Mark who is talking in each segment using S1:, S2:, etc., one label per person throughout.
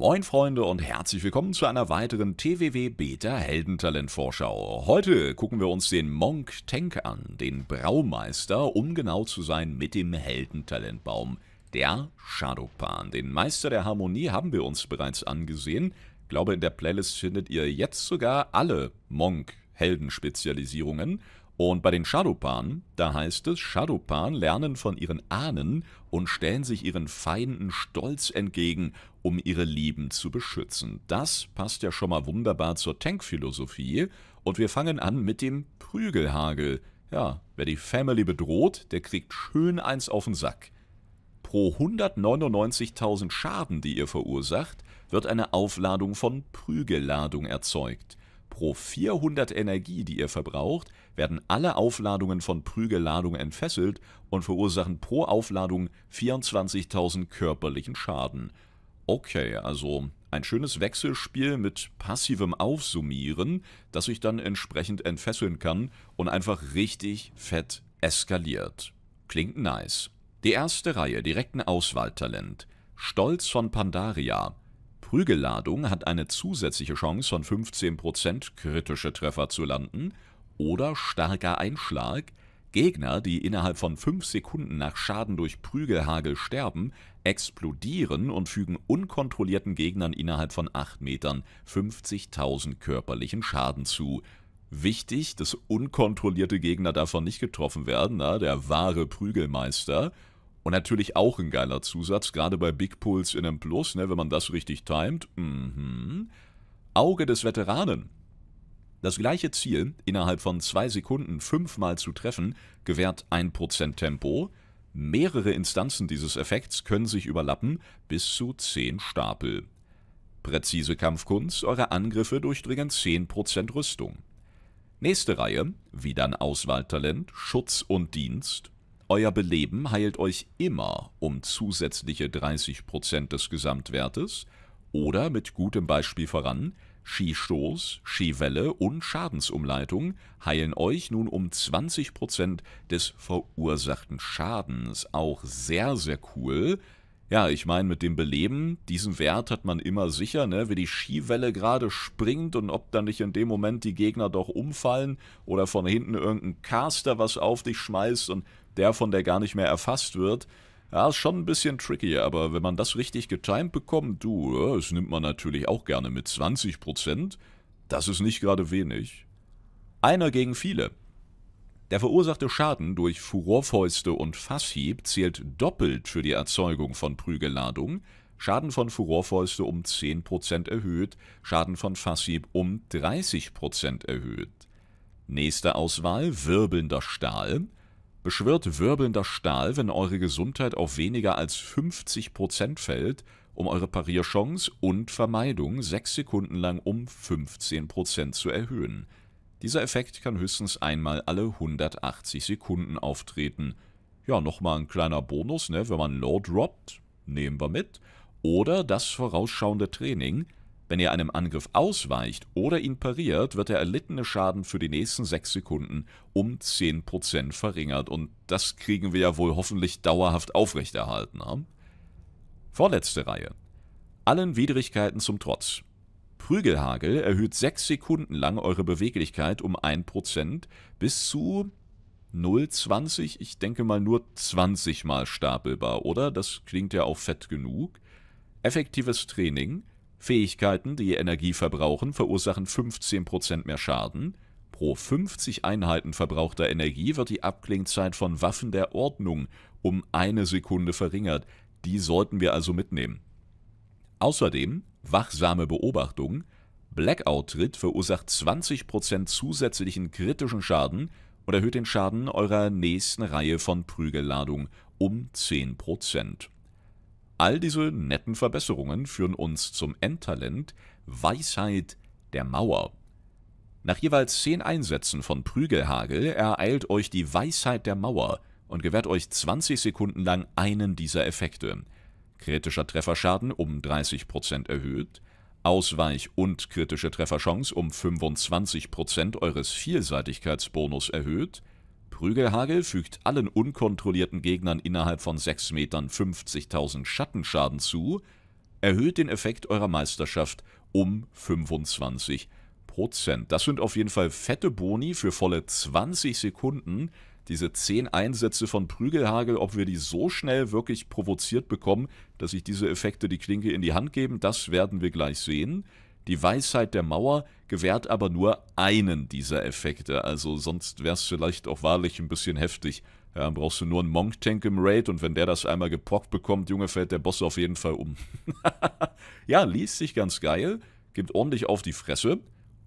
S1: Moin Freunde und herzlich willkommen zu einer weiteren TWW Beta Heldentalent Vorschau. Heute gucken wir uns den Monk Tank an, den Braumeister, um genau zu sein mit dem Heldentalentbaum, der Shadowpan. Den Meister der Harmonie haben wir uns bereits angesehen. Ich glaube in der Playlist findet ihr jetzt sogar alle Monk Heldenspezialisierungen. spezialisierungen und bei den Sharupan, da heißt es, Sharupan lernen von ihren Ahnen und stellen sich ihren Feinden stolz entgegen, um ihre Lieben zu beschützen. Das passt ja schon mal wunderbar zur Tankphilosophie. Und wir fangen an mit dem Prügelhagel. Ja, wer die Family bedroht, der kriegt schön eins auf den Sack. Pro 199.000 Schaden, die ihr verursacht, wird eine Aufladung von Prügelladung erzeugt. Pro 400 Energie, die ihr verbraucht, werden alle Aufladungen von Prügelladungen entfesselt und verursachen pro Aufladung 24.000 körperlichen Schaden. Okay, also ein schönes Wechselspiel mit passivem Aufsummieren, das sich dann entsprechend entfesseln kann und einfach richtig fett eskaliert. Klingt nice. Die erste Reihe direkten Auswahltalent. Stolz von Pandaria. Prügelladung hat eine zusätzliche Chance von 15%, kritische Treffer zu landen, oder starker Einschlag. Gegner, die innerhalb von 5 Sekunden nach Schaden durch Prügelhagel sterben, explodieren und fügen unkontrollierten Gegnern innerhalb von 8 Metern 50.000 körperlichen Schaden zu. Wichtig, dass unkontrollierte Gegner davon nicht getroffen werden, na, der wahre Prügelmeister. Und natürlich auch ein geiler Zusatz, gerade bei Big Pulse in einem Plus, ne, wenn man das richtig timet. Mhm. Auge des Veteranen. Das gleiche Ziel innerhalb von zwei Sekunden fünfmal zu treffen, gewährt 1% Tempo. Mehrere Instanzen dieses Effekts können sich überlappen, bis zu 10 Stapel. Präzise Kampfkunst, eure Angriffe durchdringen 10% Rüstung. Nächste Reihe, wie dann Auswahltalent, Schutz und Dienst, euer Beleben heilt euch immer um zusätzliche 30% des Gesamtwertes oder mit gutem Beispiel voran, Skistoß, Skiwelle und Schadensumleitung heilen euch nun um 20% des verursachten Schadens. Auch sehr, sehr cool. Ja, ich meine, mit dem Beleben, diesen Wert hat man immer sicher, ne? wie die Skiwelle gerade springt und ob dann nicht in dem Moment die Gegner doch umfallen oder von hinten irgendein Caster was auf dich schmeißt und der von der gar nicht mehr erfasst wird. Ja, ist schon ein bisschen tricky, aber wenn man das richtig getimed bekommt, du, das nimmt man natürlich auch gerne mit 20%. Das ist nicht gerade wenig. Einer gegen viele. Der verursachte Schaden durch Furorfäuste und Fasshieb zählt doppelt für die Erzeugung von Prügelladung, Schaden von Furorfäuste um 10% erhöht, Schaden von Fasshieb um 30% erhöht. Nächste Auswahl: wirbelnder Stahl. Beschwört wirbelnder Stahl, wenn eure Gesundheit auf weniger als 50% fällt, um eure Parierchance und Vermeidung 6 Sekunden lang um 15% zu erhöhen. Dieser Effekt kann höchstens einmal alle 180 Sekunden auftreten. Ja, nochmal ein kleiner Bonus, ne? wenn man Low droppt, nehmen wir mit. Oder das vorausschauende Training – wenn er einem Angriff ausweicht oder ihn pariert, wird der erlittene Schaden für die nächsten 6 Sekunden um 10% verringert und das kriegen wir ja wohl hoffentlich dauerhaft aufrechterhalten. Hm? Vorletzte Reihe. Allen Widrigkeiten zum Trotz. Prügelhagel erhöht 6 Sekunden lang eure Beweglichkeit um 1% bis zu 0,20. Ich denke mal nur 20 mal stapelbar, oder? Das klingt ja auch fett genug. Effektives Training Fähigkeiten, die Energie verbrauchen, verursachen 15% mehr Schaden. Pro 50 Einheiten verbrauchter Energie wird die Abklingzeit von Waffen der Ordnung um eine Sekunde verringert. Die sollten wir also mitnehmen. Außerdem wachsame Beobachtung. Blackout-Tritt verursacht 20% zusätzlichen kritischen Schaden und erhöht den Schaden eurer nächsten Reihe von Prügelladung um 10%. All diese netten Verbesserungen führen uns zum Endtalent Weisheit der Mauer. Nach jeweils zehn Einsätzen von Prügelhagel ereilt euch die Weisheit der Mauer und gewährt euch 20 Sekunden lang einen dieser Effekte. Kritischer Trefferschaden um 30% erhöht, Ausweich- und kritische Trefferchance um 25% eures Vielseitigkeitsbonus erhöht, Prügelhagel fügt allen unkontrollierten Gegnern innerhalb von 6 Metern 50.000 Schattenschaden zu, erhöht den Effekt eurer Meisterschaft um 25%. Das sind auf jeden Fall fette Boni für volle 20 Sekunden. Diese 10 Einsätze von Prügelhagel, ob wir die so schnell wirklich provoziert bekommen, dass sich diese Effekte die Klinke in die Hand geben, das werden wir gleich sehen. Die Weisheit der Mauer gewährt aber nur einen dieser Effekte, also sonst wär's vielleicht auch wahrlich ein bisschen heftig. Ja, dann brauchst du nur einen Monk-Tank im Raid und wenn der das einmal gepockt bekommt, Junge, fällt der Boss auf jeden Fall um. ja, liest sich ganz geil, gibt ordentlich auf die Fresse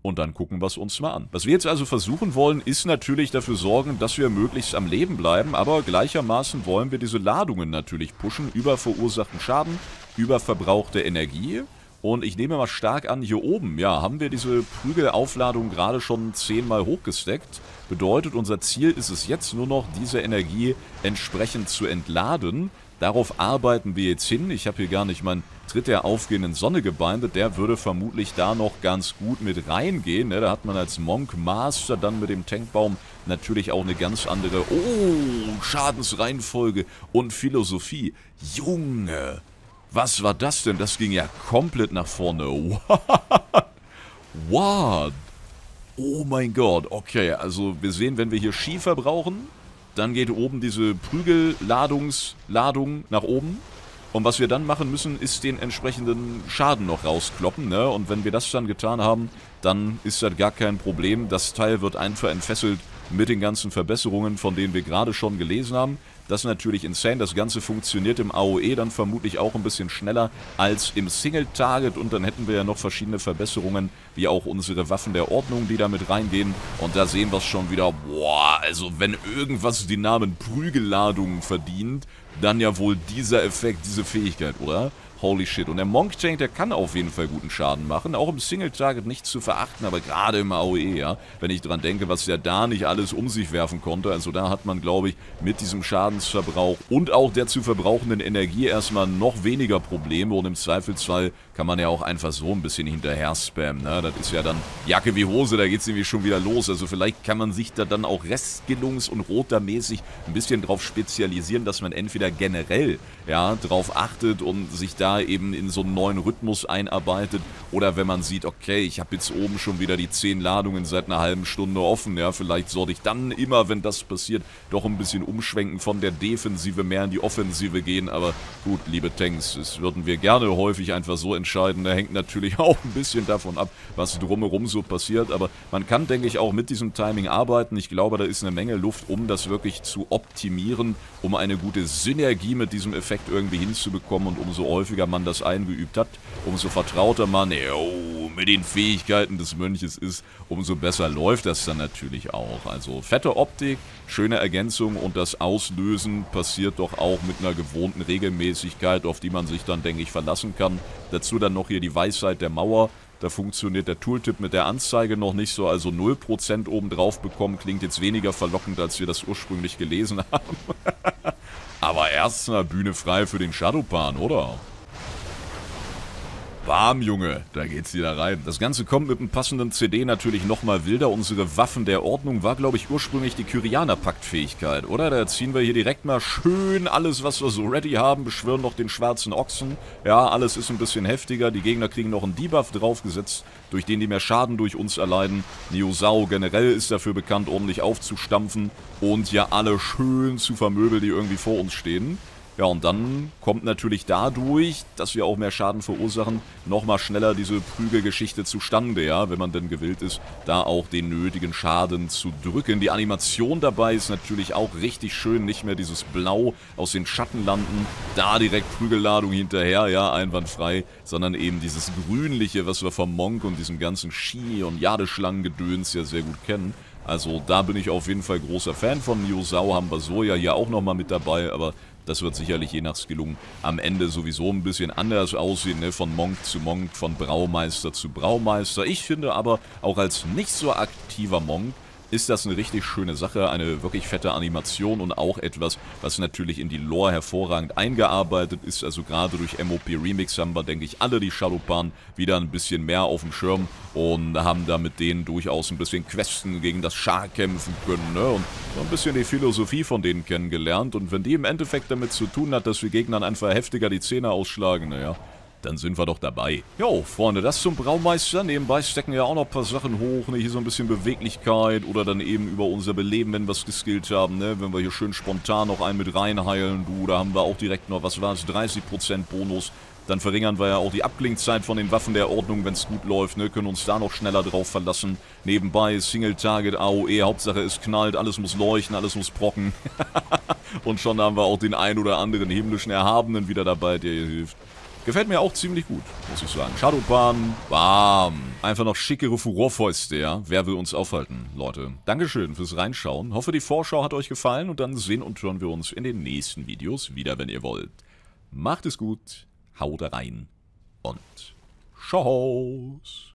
S1: und dann gucken wir es uns mal an. Was wir jetzt also versuchen wollen, ist natürlich dafür sorgen, dass wir möglichst am Leben bleiben, aber gleichermaßen wollen wir diese Ladungen natürlich pushen über verursachten Schaden, über verbrauchte Energie und ich nehme mal stark an, hier oben, ja, haben wir diese Prügelaufladung gerade schon zehnmal hochgesteckt. Bedeutet, unser Ziel ist es jetzt nur noch, diese Energie entsprechend zu entladen. Darauf arbeiten wir jetzt hin. Ich habe hier gar nicht meinen Tritt der aufgehenden Sonne gebindet. Der würde vermutlich da noch ganz gut mit reingehen. Ne? Da hat man als Monk Master dann mit dem Tankbaum natürlich auch eine ganz andere... Oh, Schadensreihenfolge und Philosophie. Junge, was war das denn? Das ging ja komplett nach vorne. What? Oh mein Gott. Okay, also wir sehen, wenn wir hier Schiefer brauchen, dann geht oben diese Prügelladungsladung nach oben. Und was wir dann machen müssen, ist den entsprechenden Schaden noch rauskloppen. Ne? Und wenn wir das dann getan haben, dann ist das gar kein Problem. Das Teil wird einfach entfesselt mit den ganzen Verbesserungen, von denen wir gerade schon gelesen haben. Das ist natürlich insane. Das Ganze funktioniert im AOE dann vermutlich auch ein bisschen schneller als im Single Target und dann hätten wir ja noch verschiedene Verbesserungen, wie auch unsere Waffen der Ordnung, die damit reingehen. Und da sehen wir es schon wieder, boah, also wenn irgendwas den Namen Prügelladungen verdient, dann ja wohl dieser Effekt, diese Fähigkeit, oder? Holy shit. Und der Monk Tank, der kann auf jeden Fall guten Schaden machen. Auch im Single Target nicht zu verachten, aber gerade im AOE, ja. Wenn ich dran denke, was der da nicht alles um sich werfen konnte. Also da hat man, glaube ich, mit diesem Schadensverbrauch und auch der zu verbrauchenden Energie erstmal noch weniger Probleme. Und im Zweifelsfall kann man ja auch einfach so ein bisschen hinterher spammen. Ne? Das ist ja dann Jacke wie Hose, da geht's nämlich schon wieder los. Also vielleicht kann man sich da dann auch restgelungs- und rotermäßig ein bisschen drauf spezialisieren, dass man entweder generell, ja, drauf achtet und sich da eben in so einen neuen Rhythmus einarbeitet. Oder wenn man sieht, okay, ich habe jetzt oben schon wieder die 10 Ladungen seit einer halben Stunde offen. Ja, vielleicht sollte ich dann immer, wenn das passiert, doch ein bisschen umschwenken von der Defensive mehr in die Offensive gehen. Aber gut, liebe Tanks, das würden wir gerne häufig einfach so entscheiden. Da hängt natürlich auch ein bisschen davon ab, was drumherum so passiert. Aber man kann, denke ich, auch mit diesem Timing arbeiten. Ich glaube, da ist eine Menge Luft, um das wirklich zu optimieren, um eine gute Synergie mit diesem Effekt irgendwie hinzubekommen und umso häufiger weniger man das eingeübt hat, umso vertrauter man oh, mit den Fähigkeiten des Mönches ist, umso besser läuft das dann natürlich auch. Also fette Optik, schöne Ergänzung und das Auslösen passiert doch auch mit einer gewohnten Regelmäßigkeit, auf die man sich dann, denke ich, verlassen kann. Dazu dann noch hier die Weisheit der Mauer, da funktioniert der Tooltip mit der Anzeige noch nicht so, also 0% obendrauf bekommen, klingt jetzt weniger verlockend, als wir das ursprünglich gelesen haben. Aber erstmal Bühne frei für den Shadowpan, oder? warm, Junge. Da geht's wieder rein. Das Ganze kommt mit einem passenden CD natürlich nochmal wilder. Unsere Waffen der Ordnung war, glaube ich, ursprünglich die Kyrianer-Paktfähigkeit, oder? Da ziehen wir hier direkt mal schön alles, was wir so ready haben, beschwören noch den schwarzen Ochsen. Ja, alles ist ein bisschen heftiger. Die Gegner kriegen noch einen Debuff draufgesetzt, durch den die mehr Schaden durch uns erleiden. Neosau generell ist dafür bekannt, ordentlich aufzustampfen und ja alle schön zu vermöbeln, die irgendwie vor uns stehen. Ja, und dann kommt natürlich dadurch, dass wir auch mehr Schaden verursachen, nochmal schneller diese Prügelgeschichte zustande, ja, wenn man denn gewillt ist, da auch den nötigen Schaden zu drücken. Die Animation dabei ist natürlich auch richtig schön, nicht mehr dieses Blau aus den Schatten landen, da direkt Prügelladung hinterher, ja, einwandfrei, sondern eben dieses Grünliche, was wir vom Monk und diesem ganzen Ski- und Jadeschlangengedöns ja sehr gut kennen. Also da bin ich auf jeden Fall großer Fan von. Sau, haben wir Soja hier auch nochmal mit dabei, aber das wird sicherlich je nach gelungen am Ende sowieso ein bisschen anders aussehen, ne? von Monk zu Monk, von Braumeister zu Braumeister. Ich finde aber, auch als nicht so aktiver Monk ist das eine richtig schöne Sache, eine wirklich fette Animation und auch etwas, was natürlich in die Lore hervorragend eingearbeitet ist. Also gerade durch MOP Remix haben wir, denke ich, alle die Shadowpan wieder ein bisschen mehr auf dem Schirm und haben da mit denen durchaus ein bisschen Questen gegen das Schar kämpfen können ne? und so ein bisschen die Philosophie von denen kennengelernt. Und wenn die im Endeffekt damit zu tun hat, dass wir Gegnern einfach heftiger die Zähne ausschlagen, naja, dann sind wir doch dabei. Jo, Freunde, das zum Braumeister. Nebenbei stecken ja auch noch ein paar Sachen hoch. Ne? Hier so ein bisschen Beweglichkeit oder dann eben über unser Beleben, wenn wir es geskillt haben. Ne? Wenn wir hier schön spontan noch einen mit reinheilen. Du, da haben wir auch direkt noch, was war es, 30% Bonus. Dann verringern wir ja auch die Abklingzeit von den Waffen der Ordnung, wenn es gut läuft, ne? Können uns da noch schneller drauf verlassen. Nebenbei Single-Target, AOE, Hauptsache es knallt, alles muss leuchten, alles muss brocken. Und schon haben wir auch den ein oder anderen himmlischen Erhabenen wieder dabei, der hier hilft. Gefällt mir auch ziemlich gut, muss ich sagen. Shadowbahn, bam. Einfach noch schickere Furorfäuste, ja. Wer will uns aufhalten, Leute? Dankeschön fürs Reinschauen. Hoffe, die Vorschau hat euch gefallen und dann sehen und hören wir uns in den nächsten Videos wieder, wenn ihr wollt. Macht es gut, haut rein und schaut.